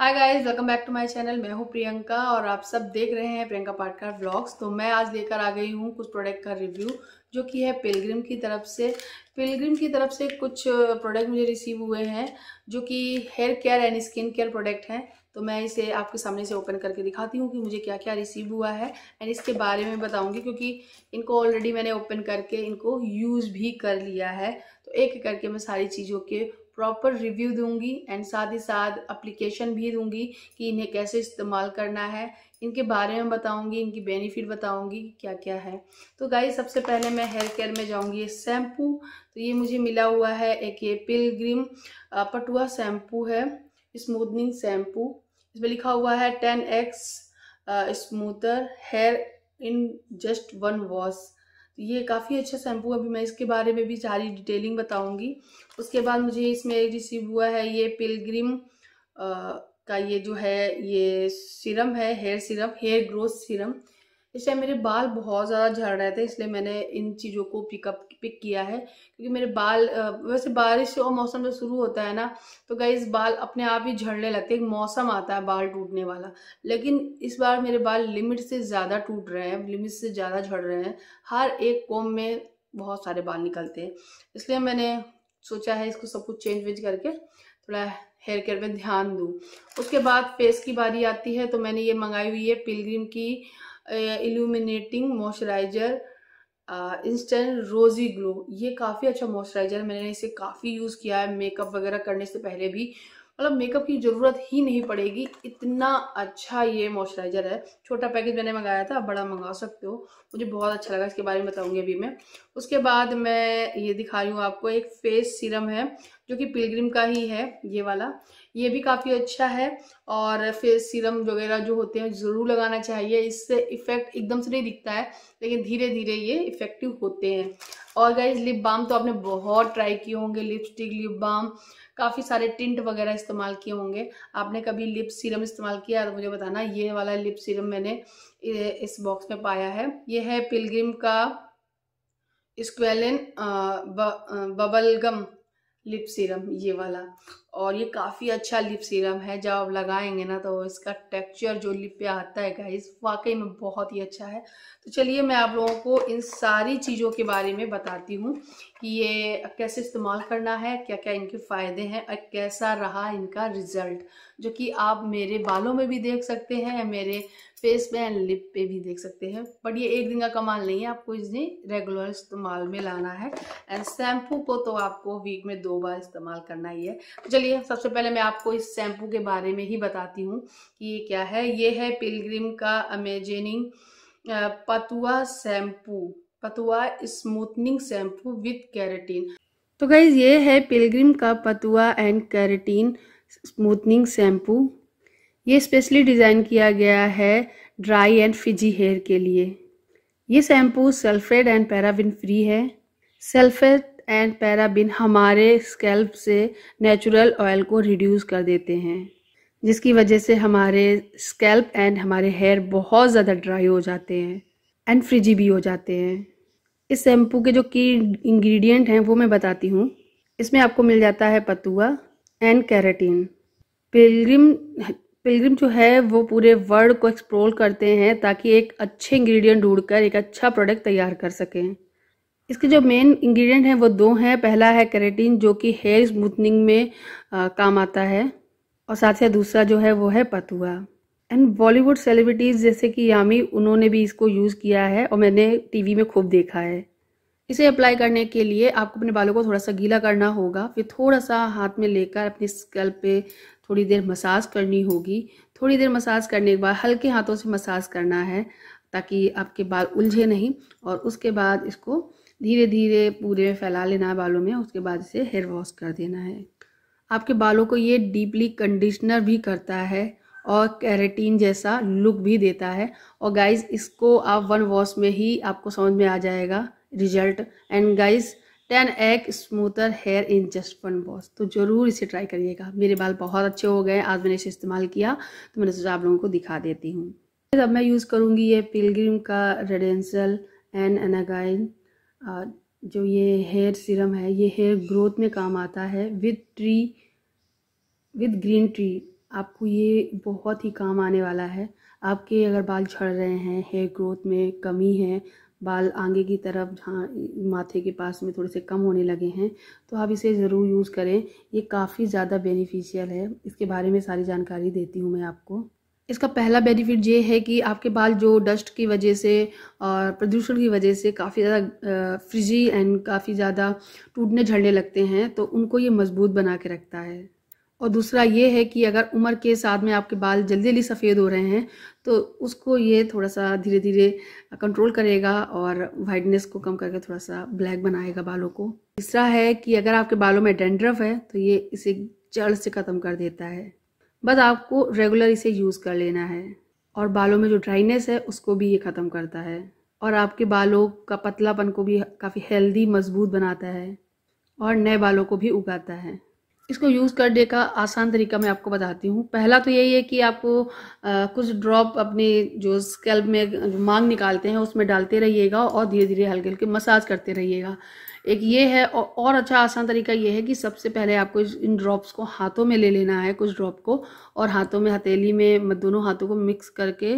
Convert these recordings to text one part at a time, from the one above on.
hi guys welcome back to my channel मैं हूँ प्रियंका और आप सब देख रहे हैं प्रियंका पाटकर व्लॉग्स तो मैं आज लेकर आ गई हूँ कुछ प्रोडक्ट का रिव्यू जो कि है पिलग्रिम की तरफ से पिलग्रिम की तरफ से कुछ प्रोडक्ट मुझे रिसीव हुए हैं जो कि hair care and skin care product हैं तो मैं इसे आपके सामने से ओपन करके दिखाती हूँ कि मुझे क्या क्या रिसीव हुआ है एंड इसके बारे में बताऊँगी क्योंकि इनको ऑलरेडी मैंने ओपन करके इनको यूज़ भी कर लिया है तो एक एक करके मैं सारी चीज़ों के प्रॉपर रिव्यू दूंगी एंड साथ ही साथ अप्लीकेशन भी दूंगी कि इन्हें कैसे इस्तेमाल करना है इनके बारे में बताऊंगी इनकी बेनिफिट बताऊंगी क्या क्या है तो गाइस सबसे पहले मैं हेयर केयर में जाऊंगी ये शैम्पू तो ये मुझे मिला हुआ है एक ये पिलग्रिम पटुआ शैम्पू है स्मूथनिंग शैम्पू इसमें लिखा हुआ है ten x smoother hair in just one wash ये काफ़ी अच्छा शैम्पू अभी मैं इसके बारे में भी सारी डिटेलिंग बताऊंगी उसके बाद मुझे इसमें रिसीव हुआ है ये पिलग्रिम का ये जो है ये सीरम है hair serum hair growth serum इस टाइम मेरे बाल बहुत ज़्यादा झड़ रहे थे इसलिए मैंने इन चीज़ों को पिकअप पिक किया है क्योंकि मेरे बाल वैसे बारिश और मौसम जब शुरू होता है ना तो गई बाल अपने आप ही झड़ने लगते हैं मौसम आता है बाल टूटने वाला लेकिन इस बार मेरे बाल लिमिट से ज़्यादा टूट रहे हैं लिमिट से ज़्यादा झड़ रहे हैं हर एक कोम में बहुत सारे बाल निकलते हैं इसलिए मैंने सोचा है इसको सब कुछ चेंज वेंज करके थोड़ा हेयर केयर पे ध्यान दूँ उसके बाद फेस की बारी आती है तो मैंने ये मंगाई हुई है पिलग्रिम की illuminating moisturiser instant rosy glow ये काफ़ी अच्छा मॉइस्चराइजर है मैंने इसे काफ़ी यूज़ किया है मेकअप वगैरह करने से पहले भी मतलब मेकअप की ज़रूरत ही नहीं पड़ेगी इतना अच्छा ये मॉइस्चराइज़र है छोटा पैकेज मैंने मंगाया था बड़ा मंगा सकते हो मुझे बहुत अच्छा लगा इसके बारे में बताऊँगी अभी मैं उसके बाद मैं ये दिखा रही हूँ आपको एक फेस सीरम है जो कि पिलग्रिम का ही है ये वाला ये भी काफ़ी अच्छा है और फेस सीरम वगैरह जो होते हैं ज़रूर लगाना चाहिए इससे इफ़ेक्ट एकदम से नहीं दिखता है लेकिन धीरे धीरे ये इफ़ेक्टिव होते हैं और गाइज लिप बाम तो आपने बहुत ट्राई किए होंगे लिपस्टिक लिप बाम काफ़ी सारे टिंट वगैरह इस्तेमाल किए होंगे आपने कभी लिप सीरम इस्तेमाल किया तो मुझे बताना ये वाला लिप सीरम मैंने इस बॉक्स में पाया है ये है पिलग्रिम का स्क्वेलिन बबलगम लिप सीरम ये वाला और ये काफ़ी अच्छा लिप सीरम है जब आप लगाएंगे ना तो इसका टेक्सचर जो लिप पे आता है गाइस वाकई में बहुत ही अच्छा है तो चलिए मैं आप लोगों को इन सारी चीज़ों के बारे में बताती हूँ कि ये कैसे इस्तेमाल करना है क्या क्या इनके फ़ायदे हैं और कैसा रहा इनका रिज़ल्ट जो कि आप मेरे बालों में भी देख सकते हैं मेरे फेस पे एंड लिप पे भी देख सकते हैं बट ये एक दिन का कमाल नहीं है आपको इसे रेगुलर इस्तेमाल में लाना है एंड शैम्पू को तो आपको वीक में दो बार इस्तेमाल करना ही है तो चलिए सबसे पहले मैं आपको इस शैम्पू के बारे में ही बताती हूँ कि ये क्या है ये है पिलग्रिम का amazing patua shampoo patua smoothening shampoo with keratin तो गाइज ये है पिलग्रिम का patua and keratin smoothening shampoo ये स्पेशली डिज़ाइन किया गया है ड्राई एंड फिजी हेयर के लिए ये shampoo sulphate and paraben free है सल्फेट एंड पैराबिन हमारे स्कैल्प से नेचुरल ऑयल को रिड्यूस कर देते हैं जिसकी वजह से हमारे स्कैल्प एंड हमारे हेयर बहुत ज़्यादा ड्राई हो जाते हैं एंड फ्रिजी भी हो जाते हैं इस शैम्पू के जो की इंग्रेडिएंट हैं वो मैं बताती हूँ इसमें आपको मिल जाता है patua and keratin Pilgrim Pilgrim जो है वो पूरे वर्ल्ड को एक्सप्लोर करते हैं ताकि एक अच्छे इंग्रेडिएंट ढूंढकर एक अच्छा प्रोडक्ट तैयार कर सकें इसके जो मेन इंग्रेडिएंट हैं वो दो हैं पहला है कैरेटीन जो कि हेयर स्मूथनिंग में आ, काम आता है और साथ ही दूसरा जो है वो है पतुआ एंड बॉलीवुड सेलिब्रिटीज़ जैसे कि यामी उन्होंने भी इसको यूज़ किया है और मैंने टीवी में खूब देखा है इसे अप्लाई करने के लिए आपको अपने बालों को थोड़ा सा गीला करना होगा फिर थोड़ा सा हाथ में लेकर अपने स्कल्प पे थोड़ी देर मसाज करनी होगी थोड़ी देर मसाज करने के बाद हल्के हाथों से मसाज करना है ताकि आपके बाल उलझे नहीं और उसके बाद इसको धीरे धीरे पूरे फैला लेना है बालों में उसके बाद इसे हेयर वॉश कर देना है आपके बालों को ये डीपली कंडीशनर भी करता है और कैरेटीन जैसा लुक भी देता है और गाइस इसको आप वन वॉश में ही आपको समझ में आ जाएगा result and guys ten x smoother hair in just one wash तो ज़रूर इसे ट्राई करिएगा मेरे बाल बहुत अच्छे हो गए आज मैंने इसे इस्तेमाल किया तो मैंने सोचा आप लोगों को दिखा देती हूँ अब मैं यूज़ करूँगी ये पिलग्रिम का रेडेंसल एंड एनागाइन जो ये हेयर सीरम है ये हेयर ग्रोथ में काम आता है with tree with green tree आपको ये बहुत ही काम आने वाला है आपके अगर बाल झड़ रहे हैं हेयर ग्रोथ में कमी है बाल आगे की तरफ जहाँ माथे के पास में थोड़े से कम होने लगे हैं तो आप इसे ज़रूर यूज़ करें ये काफ़ी ज़्यादा बेनिफिशियल है इसके बारे में सारी जानकारी देती हूँ मैं आपको इसका पहला बेनिफिट ये है कि आपके बाल जो डस्ट की वजह से और प्रदूषण की वजह से काफ़ी ज़्यादा फ्रिजी एंड काफ़ी ज़्यादा टूटने झड़ने लगते हैं तो उनको ये मजबूत बना के रखता है और दूसरा ये है कि अगर उम्र के साथ में आपके बाल जल्दी जल्दी सफ़ेद हो रहे हैं तो उसको ये थोड़ा सा धीरे धीरे कंट्रोल करेगा और वाइटनेस को कम करके थोड़ा सा ब्लैक बनाएगा बालों को तीसरा है कि अगर आपके बालों में डेंड्रफ है तो ये इसे जड़ से ख़त्म कर देता है बस आपको रेगुलर इसे यूज़ कर लेना है और बालों में जो ड्राइनेस है उसको भी ये ख़त्म करता है और आपके बालों का पतलापन को भी काफ़ी हेल्दी मजबूत बनाता है और नए बालों को भी उगाता है इसको यूज़ करने का आसान तरीका मैं आपको बताती हूँ पहला तो यही है कि आपको आ, कुछ ड्रॉप अपने जो स्कैल्प में जो मांग निकालते हैं उसमें डालते रहिएगा और धीरे धीरे हल्के हल्के मसाज करते रहिएगा एक ये है और, और अच्छा आसान तरीका ये है कि सबसे पहले आपको इन ड्रॉप्स को हाथों में ले लेना है कुछ ड्रॉप को और हाथों में हथेली में दोनों हाथों को मिक्स करके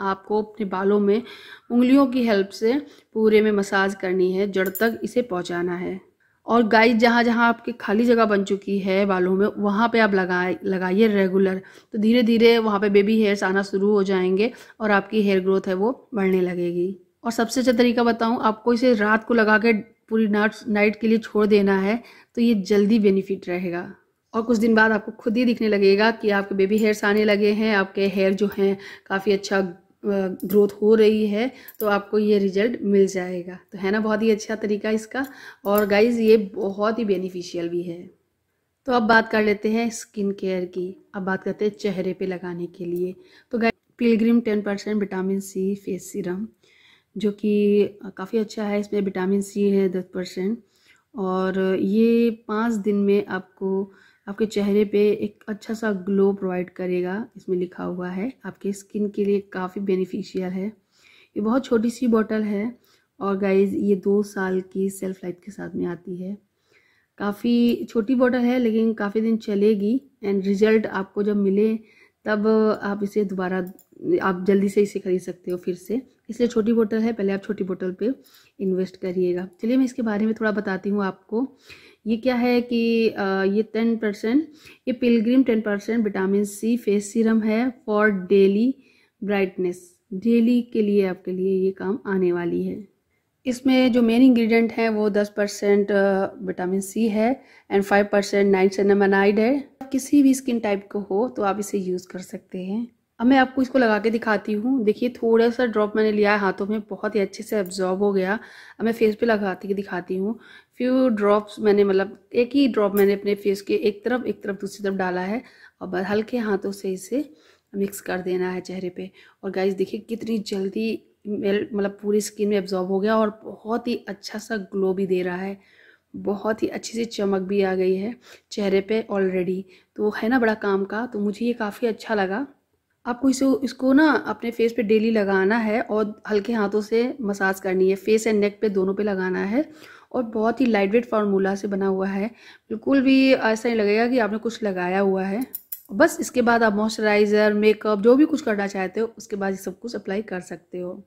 आपको अपने बालों में उंगलियों की हेल्प से पूरे में मसाज करनी है जड़ तक इसे पहुँचाना है और गाइस जहाँ जहाँ आपकी खाली जगह बन चुकी है बालों में वहाँ पे आप लगाए लगाइए रेगुलर तो धीरे धीरे वहाँ पे बेबी हेयर्स आना शुरू हो जाएंगे और आपकी हेयर ग्रोथ है वो बढ़ने लगेगी और सबसे अच्छा तरीका बताऊँ आपको इसे रात को लगा के पूरी नाट नाइट के लिए छोड़ देना है तो ये जल्दी बेनिफिट रहेगा और कुछ दिन बाद आपको खुद ही दिखने लगेगा कि आपके बेबी हेयर्स आने लगे हैं आपके हेयर जो हैं काफ़ी अच्छा ग्रोथ हो रही है तो आपको ये रिजल्ट मिल जाएगा तो है ना बहुत ही अच्छा तरीका इसका और गाइज ये बहुत ही बेनिफिशियल भी है तो अब बात कर लेते हैं स्किन केयर की अब बात करते हैं चेहरे पे लगाने के लिए तो guys Pilgrim ten percent vitamin C face serum जो कि काफ़ी अच्छा है इसमें विटामिन सी है दस परसेंट और ये पाँच दिन में आपको आपके चेहरे पे एक अच्छा सा ग्लो प्रोवाइड करेगा इसमें लिखा हुआ है आपके स्किन के लिए काफ़ी बेनिफिशियल है ये बहुत छोटी सी बॉटल है और गाइज ये दो साल की सेल्फ लाइफ के साथ में आती है काफ़ी छोटी बॉटल है लेकिन काफ़ी दिन चलेगी एंड रिजल्ट आपको जब मिले तब आप इसे दोबारा आप जल्दी से इसे खरीद सकते हो फिर से इसलिए छोटी बोतल है पहले आप छोटी बोतल पे इन्वेस्ट करिएगा चलिए मैं इसके बारे में थोड़ा बताती हूँ आपको ये क्या है कि ये टेन परसेंट ये Pilgrim ten percent vitamin C face serum है फॉर डेली ब्राइटनेस डेली के लिए आपके लिए ये काम आने वाली है इसमें जो मेन इंग्रेडिएंट हैं वो दस परसेंट विटामिन सी है and five percent niacinamide है किसी भी स्किन टाइप को हो तो आप इसे यूज़ कर सकते हैं अब मैं आपको इसको लगा के दिखाती हूँ देखिए थोड़ा सा ड्रॉप मैंने लिया है हाथों में बहुत ही अच्छे से एब्जॉर्ब हो गया अब मैं फेस पे लगाती दिखाती हूँ फ्यू ड्रॉप्स मैंने मतलब एक ही ड्रॉप मैंने अपने फेस के एक तरफ एक तरफ दूसरी तरफ डाला है और बस हल्के हाथों से इसे मिक्स कर देना है चेहरे पे और गाइस देखिए कितनी जल्दी मतलब पूरी स्किन में एब्जॉर्ब हो गया और बहुत ही अच्छा सा ग्लो भी दे रहा है बहुत ही अच्छी सी चमक भी आ गई है चेहरे पे ऑलरेडी तो है ना बड़ा काम का तो मुझे ये काफ़ी अच्छा लगा आपको इसे इसको ना अपने फेस पे डेली लगाना है और हल्के हाथों से मसाज करनी है फेस एंड नेक पे दोनों पे लगाना है और बहुत ही लाइट वेट फार्मूला से बना हुआ है बिल्कुल भी ऐसा नहीं लगेगा कि आपने कुछ लगाया हुआ है बस इसके बाद आप मॉइस्चराइज़र मेकअप जो भी कुछ करना चाहते हो उसके बाद ये सब कुछ अप्लाई कर सकते हो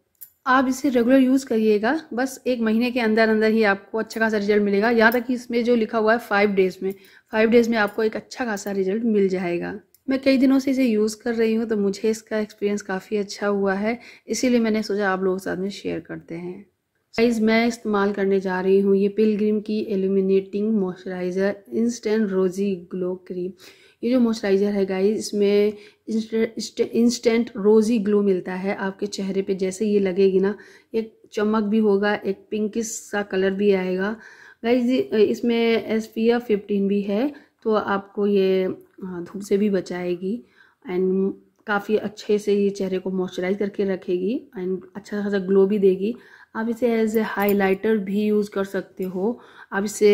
आप इसे रेगुलर यूज़ करिएगा बस एक महीने के अंदर अंदर ही आपको अच्छा खासा रिजल्ट मिलेगा यहाँ तक कि इसमें जो लिखा हुआ है फाइव डेज़ में फाइव डेज़ में आपको एक अच्छा खासा रिजल्ट मिल जाएगा मैं कई दिनों से इसे यूज़ कर रही हूँ तो मुझे इसका एक्सपीरियंस काफ़ी अच्छा हुआ है इसीलिए मैंने सोचा आप लोगों के साथ में शेयर करते हैं गाइज मैं इस्तेमाल करने जा रही हूँ ये पिलग्रिम की illuminating moisturiser instant rosy glow cream ये जो मॉइस्चराइज़र है गाइज इसमें इंस्टेंट रोजी ग्लो मिलता है आपके चेहरे पे जैसे ये लगेगी ना एक चमक भी होगा एक पिंकिश सा कलर भी आएगा गाइज इसमें एस पी एफ फिफ्टीन भी है तो आपको ये धूप से भी बचाएगी एंड काफ़ी अच्छे से ये चेहरे को मॉइस्चराइज करके रखेगी एंड अच्छा खासा ग्लो भी देगी आप इसे एज ए हाइलाइटर भी यूज़ कर सकते हो आप इसे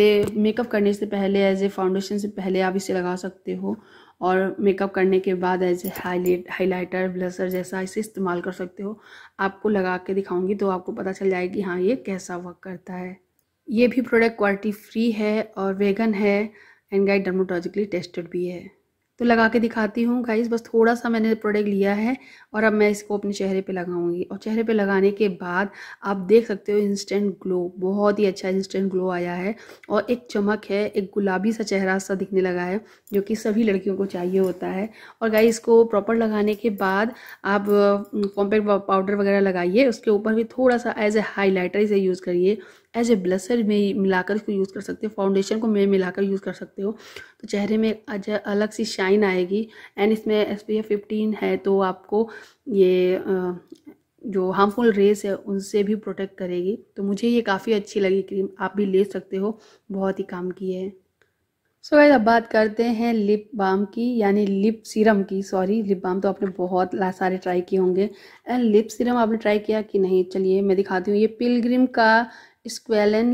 मेकअप करने से पहले एज ए फाउंडेशन से पहले आप इसे लगा सकते हो और मेकअप करने के बाद as a highlight highlighter blusher जैसा इसे इस्तेमाल कर सकते हो आपको लगा के दिखाऊंगी तो आपको पता चल जाएगी हाँ ये कैसा वर्क करता है ये भी प्रोडक्ट क्वालिटी फ्री है और वेगन है एंड गाइड डर्मोटोलॉजिकली टेस्टेड भी है तो लगा के दिखाती हूँ गाइस बस थोड़ा सा मैंने प्रोडक्ट लिया है और अब मैं इसको अपने चेहरे पे लगाऊंगी और चेहरे पे लगाने के बाद आप देख सकते हो इंस्टेंट ग्लो बहुत ही अच्छा इंस्टेंट ग्लो आया है और एक चमक है एक गुलाबी सा चेहरा सा दिखने लगा है जो कि सभी लड़कियों को चाहिए होता है और गाइस इसको प्रॉपर लगाने के बाद आप कॉम्पैक्ट पाउडर वगैरह लगाइए उसके ऊपर भी थोड़ा सा एज ए हाईलाइटर इसे यूज़ करिए एज ए ब्लसर में मिलाकर इसको यूज़ कर सकते हो फाउंडेशन को मैं मिलाकर यूज़ कर सकते हो तो चेहरे में अलग सी शाइन आएगी एंड इसमें एस पी एफ फिफ्टीन है तो आपको ये जो हार्मफुल रेस है उनसे भी प्रोटेक्ट करेगी तो मुझे ये काफ़ी अच्छी लगी क्रीम आप भी ले सकते हो बहुत ही काम की है सो so अब बात करते हैं लिप बाम की यानी लिप सीरम की सॉरी लिप बाम तो आपने बहुत ला सारे ट्राई किए होंगे एंड लिप सीरम आपने ट्राई किया कि नहीं चलिए मैं दिखाती हूँ ये पिलग्रिम का squalane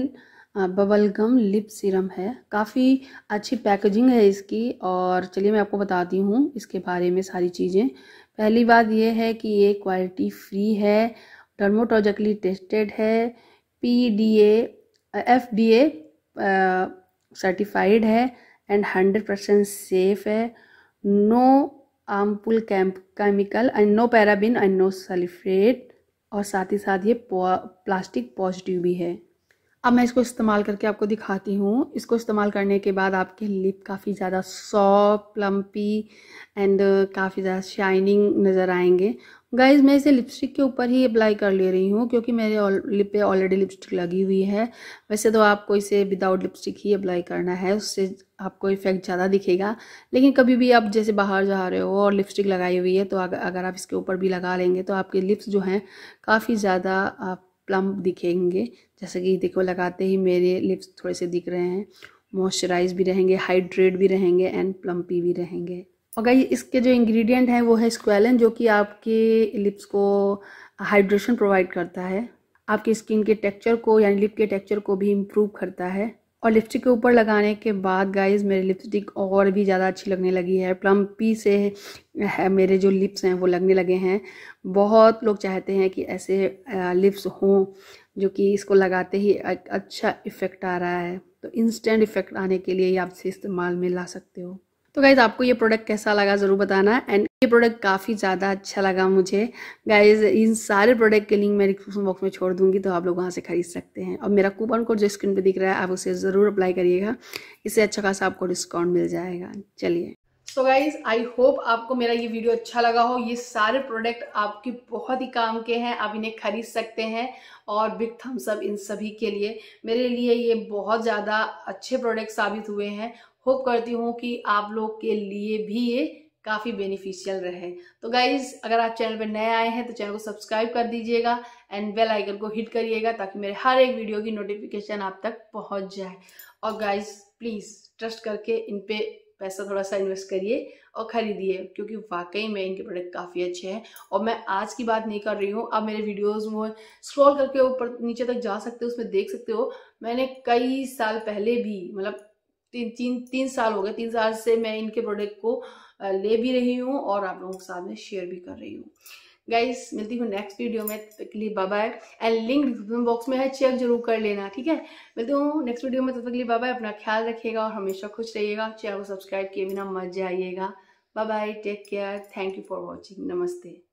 bubble gum lip serum है काफ़ी अच्छी पैकेजिंग है इसकी और चलिए मैं आपको बताती हूँ इसके बारे में सारी चीज़ें पहली बात यह है कि ये क्वालिटी फ्री है डर्मोटोजिकली टेस्टेड है P D F D A certified है एंड हंड्रेड परसेंट सेफ है नो आमपुल कैम्प chemical and no paraben and no sulphate और साथ ही साथ ये प्लास्टिक पॉजिटिव भी है अब मैं इसको इस्तेमाल करके आपको दिखाती हूँ इसको इस्तेमाल करने के बाद आपके लिप काफ़ी ज़्यादा सॉफ्ट प्लम्पी एंड uh, काफ़ी ज़्यादा शाइनिंग नज़र आएंगे गाइज मैं इसे लिपस्टिक के ऊपर ही अप्लाई कर ले रही हूँ क्योंकि मेरे लिप पे ऑलरेडी लिपस्टिक लगी हुई है वैसे तो आपको इसे विदाउट लिपस्टिक ही अप्लाई करना है उससे आपको इफेक्ट ज़्यादा दिखेगा लेकिन कभी भी आप जैसे बाहर जा रहे हो और लिपस्टिक लगाई हुई है तो अगर आप इसके ऊपर भी लगा लेंगे तो आपके लिप्स जो हैं काफ़ी ज़्यादा आप प्लम्प दिखेंगे जैसे कि देखो लगाते ही मेरे लिप्स थोड़े से दिख रहे हैं मॉइस्चराइज भी रहेंगे हाइड्रेट भी रहेंगे एंड प्लम्पी भी रहेंगे और गाइस इसके जो इंग्रेडिएंट हैं वो है स्क्वेलन जो कि आपके लिप्स को हाइड्रेशन प्रोवाइड करता है आपके स्किन के टेक्सचर को यानी लिप के टेक्सचर को भी इम्प्रूव करता है और लिपस्टिक के ऊपर लगाने के बाद गाइज मेरी लिपस्टिक और भी ज़्यादा अच्छी लगने लगी है प्लम्पी से है मेरे जो लिप्स हैं वो लगने लगे हैं बहुत लोग चाहते हैं कि ऐसे लिप्स हों जो कि इसको लगाते ही अच्छा इफ़ेक्ट आ रहा है तो इंस्टेंट इफ़ेक्ट आने के लिए आप इसे इस्तेमाल में ला सकते हो तो गाइज़ आपको ये प्रोडक्ट कैसा लगा ज़रूर बताना एंड ये प्रोडक्ट काफ़ी ज़्यादा अच्छा लगा मुझे गाइज इन सारे प्रोडक्ट के लिंक मैं डिस्क्रिप्शन बॉक्स में छोड़ दूंगी तो आप लोग वहाँ से खरीद सकते हैं और मेरा कूपन कोड जो स्क्रीन पे दिख रहा है आप उसे ज़रूर अप्लाई करिएगा इससे अच्छा खासा आपको डिस्काउंट मिल जाएगा चलिए सो गाइज आई होप आपको मेरा ये वीडियो अच्छा लगा हो ये सारे प्रोडक्ट आपके बहुत ही काम के हैं आप इन्हें खरीद सकते हैं और बिग थम्स अप इन सभी के लिए मेरे लिए ये बहुत ज़्यादा अच्छे प्रोडक्ट साबित हुए हैं होप करती हूँ कि आप लोग के लिए भी ये काफ़ी बेनिफिशियल रहे तो गाइज अगर आप चैनल पर नए आए हैं तो चैनल को सब्सक्राइब कर दीजिएगा एंड बेल आइकन को हिट करिएगा ताकि मेरे हर एक वीडियो की नोटिफिकेशन आप तक पहुंच जाए और गाइज प्लीज़ ट्रस्ट करके इन पर पैसा थोड़ा सा इन्वेस्ट करिए और ख़रीदिए क्योंकि वाकई में इनके प्रोडक्ट काफ़ी अच्छे हैं और मैं आज की बात नहीं कर रही हूँ आप मेरे वीडियोस में स्क्रॉल करके ऊपर नीचे तक जा सकते हो उसमें देख सकते हो मैंने कई साल पहले भी मतलब तीन तीन तीन साल हो गए तीन साल से मैं इनके प्रोडक्ट को ले भी रही हूँ और आप लोगों के साथ में शेयर भी कर रही हूँ गाइस मिलती हूँ नेक्स्ट वीडियो में तब तक के लिए bye and link description box में है चेक जरूर कर लेना ठीक है मिलती हूँ नेक्स्ट वीडियो में तब तक के लिए बाय अपना ख्याल रखिएगा और हमेशा खुश रहिएगा चैनल को सब्सक्राइब किए बिना मत जाइएगा bye bye take care thank you for watching नमस्ते